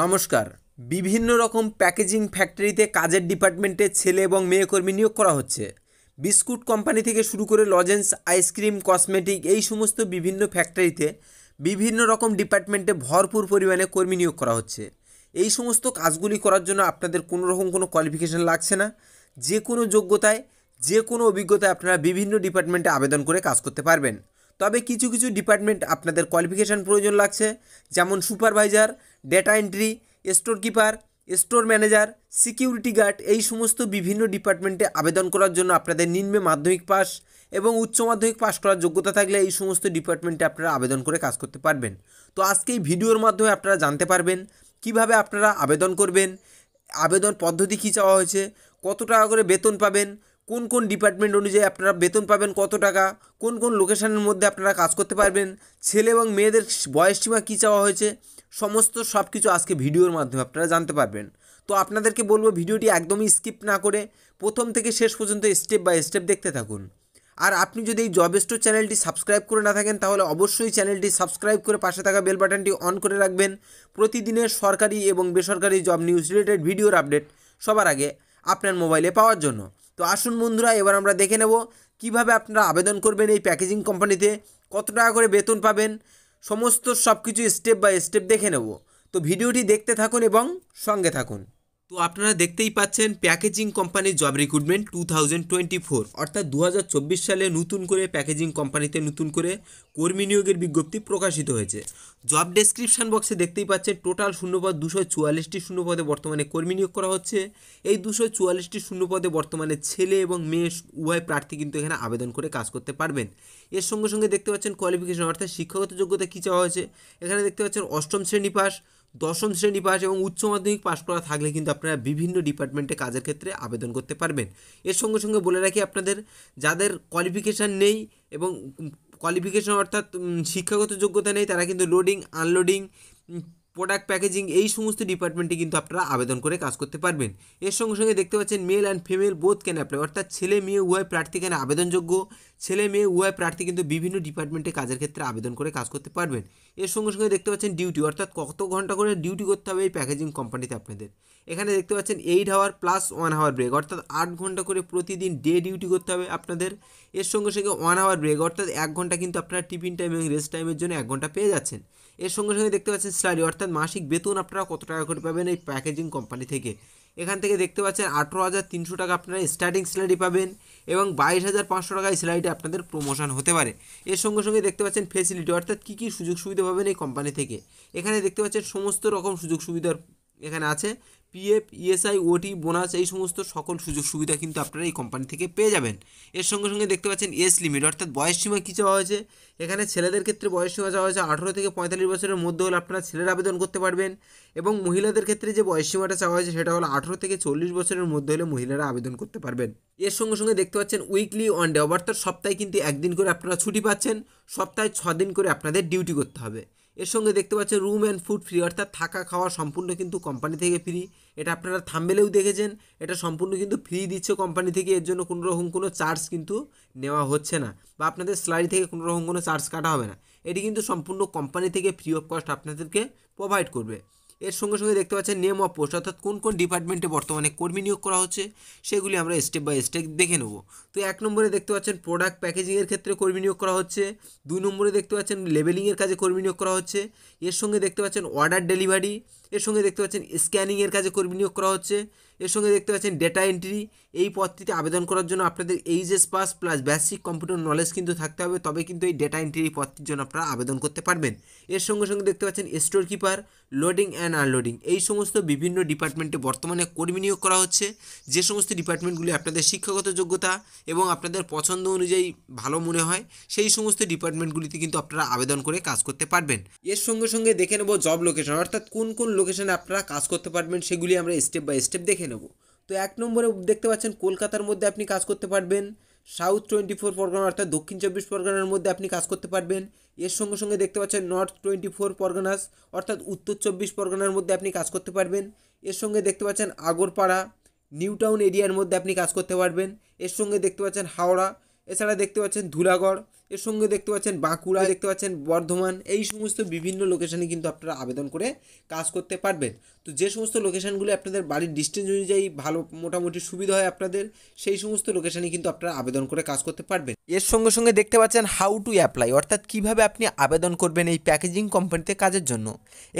নমস্কার বিভিন্ন রকম প্যাকেজিং ফ্যাক্টরিতে কাজের ডিপার্টমেন্টে ছেলে এবং মেয়ে কর্মী নিয়োগ করা হচ্ছে বিস্কুট কোম্পানি থেকে শুরু করে লজেন্স আইসক্রিম কসমেটিক এই সমস্ত বিভিন্ন ফ্যাক্টরিতে বিভিন্ন রকম ডিপার্টমেন্টে ভরপুর পরিমাণে কর্মী নিয়োগ করা হচ্ছে এই সমস্ত কাজগুলি করার জন্য আপনাদের কোনো রকম কোনো কোয়ালিফিকেশান লাগছে না যে কোনো যোগ্যতায় যে কোনো অভিজ্ঞতায় আপনারা বিভিন্ন ডিপার্টমেন্টে আবেদন করে কাজ করতে পারবেন তবে কিছু কিছু ডিপার্টমেন্ট আপনাদের কোয়ালিফিকেশান প্রয়োজন লাগছে যেমন supervisor data entry store keeper store manager security guard এই সমস্ত বিভিন্ন ডিপার্টমেন্টে আবেদন করার জন্য আপনাদের নিম্নে মাধ্যমিক পাস এবং উচ্চ মাধ্যমিক পাস করার যোগ্যতা থাকলে এই সমস্ত ডিপার্টমেন্টে আপনারা আবেদন করে কাজ করতে পারবেন তো আজকে এই ভিডিওর মাধ্যমে আপনারা জানতে পারবেন কিভাবে আপনারা আবেদন করবেন আবেদন পদ্ধতি কী চাওয়া হয়েছে কত টাকা করে বেতন পাবেন কোন কোন ডিপার্টমেন্ট অনুযায়ী আপনারা বেতন পাবেন কত টাকা কোন কোন লোকেশানের মধ্যে আপনারা কাজ করতে পারবেন ছেলে এবং মেয়েদের বয়স সীমা কী চাওয়া হয়েছে সমস্ত সব কিছু আজকে ভিডিওর মাধ্যমে আপনারা জানতে পারবেন তো আপনাদেরকে বলবো ভিডিওটি একদমই স্কিপ না করে প্রথম থেকে শেষ পর্যন্ত স্টেপ বাই স্টেপ দেখতে থাকুন আর আপনি যদি এই জব স্টোর চ্যানেলটি সাবস্ক্রাইব করে না থাকেন তাহলে অবশ্যই চ্যানেলটি সাবস্ক্রাইব করে পাশে থাকা বেল বাটনটি অন করে রাখবেন প্রতিদিনের সরকারি এবং বেসরকারি জব নিউজ রিলেটেড ভিডিওর আপডেট সবার আগে আপনার মোবাইলে পাওয়ার জন্য তো আসুন বন্ধুরা এবার আমরা দেখে নেব কিভাবে আপনারা আবেদন করবেন এই প্যাকেজিং কোম্পানিতে কত টাকা করে বেতন পাবেন সমস্ত সব কিছু স্টেপ বাই স্টেপ দেখে নেব তো ভিডিওটি দেখতে থাকুন এবং সঙ্গে থাকুন তো আপনারা দেখতেই পাচ্ছেন প্যাকেজিং কোম্পানির job recruitment two thousand twenty four অর্থাৎ দু সালে নতুন করে প্যাকেজিং কোম্পানিতে নতুন করে কর্মী নিয়োগের বিজ্ঞপ্তি প্রকাশিত হয়েছে জব ডেসক্রিপশান বক্সে দেখতেই পাচ্ছেন টোটাল শূন্যপদ দুশো চুয়াল্লিশটি শূন্যপদে বর্তমানে কর্মী নিয়োগ করা হচ্ছে এই দুশো চুয়াল্লিশটি শূন্যপদে বর্তমানে ছেলে এবং মেয়ে উভয় প্রার্থী কিন্তু এখানে আবেদন করে কাজ করতে পারবেন এর সঙ্গে সঙ্গে দেখতে পাচ্ছেন কোয়ালিফিকেশন অর্থাৎ শিক্ষাগত যোগ্যতা কী চাওয়া হয়েছে এখানে দেখতে পাচ্ছেন অষ্টম শ্রেণী পাস দশম শ্রেণী পাস এবং উচ্চ মাধ্যমিক পাস করা থাকলে কিন্তু আপনারা বিভিন্ন ডিপার্টমেন্টে কাজের ক্ষেত্রে আবেদন করতে পারবেন এর সঙ্গে সঙ্গে বলে রাখি আপনাদের যাদের কোয়ালিফিকেশান নেই এবং কোয়ালিফিকেশান অর্থাৎ শিক্ষাগত যোগ্যতা নেই তারা কিন্তু লোডিং আনলোডিং প্রোডাক্ট প্যাকেজিং এই সমস্ত ডিপার্টমেন্টে কিন্তু আপনারা আবেদন করে কাজ করতে পারবেন এর সঙ্গে সঙ্গে দেখতে পাচ্ছেন male and female both can apply অর্থাৎ ছেলে মেয়ে উভয় প্রার্থী কেন আবেদনযোগ্য ছেলে মেয়ে উভয় প্রার্থী কিন্তু বিভিন্ন ডিপার্টমেন্টে কাজের ক্ষেত্রে আবেদন করে কাজ করতে পারবেন এর সঙ্গে সঙ্গে দেখতে পাচ্ছেন ডিউটি অর্থাৎ কত ঘন্টা করে ডিউটি করতে হবে এই প্যাকেজিং কোম্পানিতে আপনাদের এখানে দেখতে পাচ্ছেন এইট হাওয়ার প্লাস ওয়ান হাওয়ার ব্রেক অর্থাৎ আট ঘন্টা করে প্রতিদিন ডে ডিউটি করতে হবে আপনাদের এর সঙ্গে সঙ্গে ওয়ান আওয়ার ব্রেক অর্থাৎ এক ঘন্টা কিন্তু আপনারা টিফিন টাইম এবং রেস্ট টাইমের জন্য এক ঘন্টা পেয়ে যাচ্ছেন এর সঙ্গে সঙ্গে দেখতে পাচ্ছেন স্যালারি অর্থাৎ মাসিক বেতন আপনারা কত টাকা করে পাবেন এই প্যাকেজিং কোম্পানি থেকে এখান থেকে দেখতে পাচ্ছেন আঠেরো হাজার তিনশো টাকা আপনারা স্টার্টিং স্যালারি পাবেন এবং বাইশ হাজার পাঁচশো টাকা স্যালারিটি আপনাদের প্রমোশন হতে পারে এর সঙ্গে সঙ্গে দেখতে পাচ্ছেন ফেসিলিটি অর্থাৎ কী কী সুযোগ সুবিধা পাবেন এই কোম্পানি থেকে এখানে দেখতে পাচ্ছেন সমস্ত রকম সুযোগ সুবিধার এখানে আছে পিএফ ইএসআই ওটি বোনাস এই সমস্ত সকল সুযোগ সুবিধা কিন্তু আপনারা এই কোম্পানি থেকে পেয়ে যাবেন এর সঙ্গে সঙ্গে দেখতে পাচ্ছেন এস লিমিট অর্থাৎ বয়স সীমা কী চাওয়া হয়েছে এখানে ছেলেদের ক্ষেত্রে বয়স সীমা চাওয়া হয়েছে আঠেরো থেকে পঁয়তাল্লিশ বছরের মধ্যে হলে আপনারা ছেলের আবেদন করতে পারবেন এবং মহিলাদের ক্ষেত্রে যে বয়স সীমাটা চাওয়া হয়েছে সেটা হলো আঠেরো থেকে চল্লিশ বছরের মধ্যে হলে মহিলারা আবেদন করতে পারবেন এর সঙ্গে সঙ্গে দেখতে পাচ্ছেন উইকলি ওয়ান ডে অর্থাৎ সপ্তাহে কিন্তু একদিন করে আপনারা ছুটি পাচ্ছেন সপ্তাহে ছদিন করে আপনাদের ডিউটি করতে হবে এর সঙ্গে দেখতে পাচ্ছেন রুম অ্যান্ড ফুড ফ্রি অর্থাৎ থাকা খাওয়া সম্পূর্ণ কিন্তু কোম্পানি থেকে ফ্রি এটা আপনারা থামবেলেও দেখেছেন এটা সম্পূর্ণ কিন্তু ফ্রি দিচ্ছে কোম্পানি থেকে এর জন্য কোনো রকম কোনো চার্জ কিন্তু নেওয়া হচ্ছে না বা আপনাদের স্যালারি থেকে কোনো রকম কোনো চার্জ কাটা হবে না এটি কিন্তু সম্পূর্ণ কোম্পানি থেকে ফ্রি অফ কস্ট আপনাদেরকে প্রোভাইড করবে এর সঙ্গে সঙ্গে দেখতে পাচ্ছেন নেম অফ পোস্ট অর্থাৎ কোন কোন ডিপার্টমেন্টে বর্তমানে কর্মী নিয়োগ করা হচ্ছে সেগুলি আমরা স্টেপ বাই স্টেপ দেখে নেব তো এক নম্বরে দেখতে পাচ্ছেন প্রোডাক্ট প্যাকেজিংয়ের ক্ষেত্রে কর্মী নিয়োগ করা হচ্ছে দুই নম্বরে দেখতে পাচ্ছেন লেবেলিংয়ের কাজে কর্মী নিয়োগ করা হচ্ছে এর সঙ্গে দেখতে পাচ্ছেন অর্ডার ডেলিভারি এর সঙ্গে দেখতে পাচ্ছেন স্ক্যানিংয়ের কাজে কর্মী নিয়োগ করা হচ্ছে এর সঙ্গে দেখতে পাচ্ছেন ডেটা এন্ট্রি এই পদটিতে আবেদন করার জন্য আপনাদের HS pass plus basic computer knowledge কিন্তু থাকতে হবে তবে কিন্তু এই ডেটা এন্ট্রি এই পদটির জন্য আপনারা আবেদন করতে পারবেন এর সঙ্গে সঙ্গে দেখতে পাচ্ছেন store keeper loading and unloading এই সমস্ত বিভিন্ন ডিপার্টমেন্টে বর্তমানে কর্মী নিয়োগ করা হচ্ছে যে সমস্ত ডিপার্টমেন্টগুলি আপনাদের শিক্ষাগত যোগ্যতা এবং আপনাদের পছন্দ অনুযায়ী ভালো মনে হয় সেই সমস্ত ডিপার্টমেন্টগুলিতে কিন্তু আপনারা আবেদন করে কাজ করতে পারবেন এর সঙ্গে সঙ্গে দেখে নেব জব লোকেশন অর্থাৎ কোন কোন লোকেশনে আপনারা কাজ করতে পারবেন সেগুলি আমরা স্টেপ বাই স্টেপ দেখে নেব তো এক নম্বরে দেখতে পাচ্ছেন কলকাতার মধ্যে আপনি কাজ করতে পারবেন সাউথ টোয়েন্টি ফোর পরগনা অর্থাৎ দক্ষিণ চব্বিশ পরগনার মধ্যে আপনি কাজ করতে পারবেন এর সঙ্গে সঙ্গে দেখতে পাচ্ছেন নর্থ টোয়েন্টি ফোর পরগনাস অর্থাৎ উত্তর চব্বিশ পরগনার মধ্যে আপনি কাজ করতে পারবেন এর সঙ্গে দেখতে পাচ্ছেন আগরপাড়া নিউ টাউন এরিয়ার মধ্যে আপনি কাজ করতে পারবেন এর সঙ্গে দেখতে পাচ্ছেন হাওড়া এছাড়া দেখতে পাচ্ছেন ধুলাগড় এর সঙ্গে দেখতে পাচ্ছেন বাঁকুড়া দেখতে পাচ্ছেন বর্ধমান এই সমস্ত বিভিন্ন লোকেশানে কিন্তু আপনারা আবেদন করে কাজ করতে পারবেন তো যে সমস্ত লোকেশানগুলো আপনাদের বাড়ির ডিস্টেন্স অনুযায়ী ভালো মোটামুটি সুবিধা হয় আপনাদের সেই সমস্ত লোকেশানে কিন্তু আপনারা আবেদন করে কাজ করতে পারবেন এর সঙ্গে সঙ্গে দেখতে পাচ্ছেন হাউ টু অ্যাপ্লাই অর্থাৎ কিভাবে আপনি আবেদন করবেন এই প্যাকেজিং কোম্পানিতে কাজের জন্য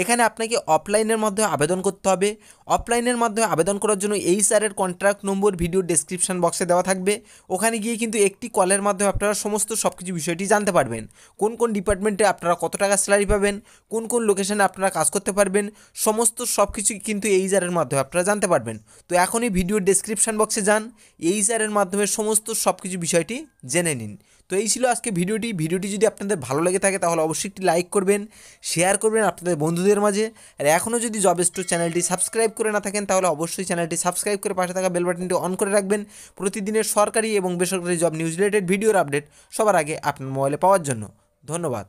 এখানে আপনাকে অফলাইনের মাধ্যমে আবেদন করতে হবে অফলাইনের মাধ্যমে আবেদন করার জন্য এই স্যারের কন্ট্রাক্ট নম্বর ভিডিও ডেসক্রিপশন বক্সে দেওয়া থাকবে ওখানে গিয়ে কিন্তু একটি কলের মাধ্যমে আপনারা সমস্ত সব কিছু বিষয়টি জানতে পারবেন কোন কোন ডিপার্টমেন্টে আপনারা কত টাকা স্যালারি পাবেন কোন কোন লোকেশানে আপনারা কাজ করতে পারবেন সমস্ত সব কিছুই কিন্তু এই জারের মাধ্যমে আপনারা জানতে পারবেন তো এখনই ভিডিও ডেসক্রিপশান বক্সে যান এই জারের মাধ্যমে সমস্ত সব কিছু বিষয়টি জেনে নিন তো এই ছিল আজকে ভিডিওটি ভিডিওটি যদি আপনাদের ভালো লেগে থাকে তাহলে অবশ্যই একটি লাইক করবেন শেয়ার করবেন আপনাদের বন্ধুদের মাঝে আর এখনও যদি জব স্টোর চ্যানেলটি সাবস্ক্রাইব করে না থাকেন তাহলে অবশ্যই চ্যানেলটি সাবস্ক্রাইব করে পাশে থাকা বেল বাটনটি অন করে রাখবেন প্রতিদিনের সরকারি এবং বেসরকারি জব নিউজ রিলেটেড ভিডিওর আপডেট সবার আগে আপনার মোবাইলে পাওয়ার জন্য ধন্যবাদ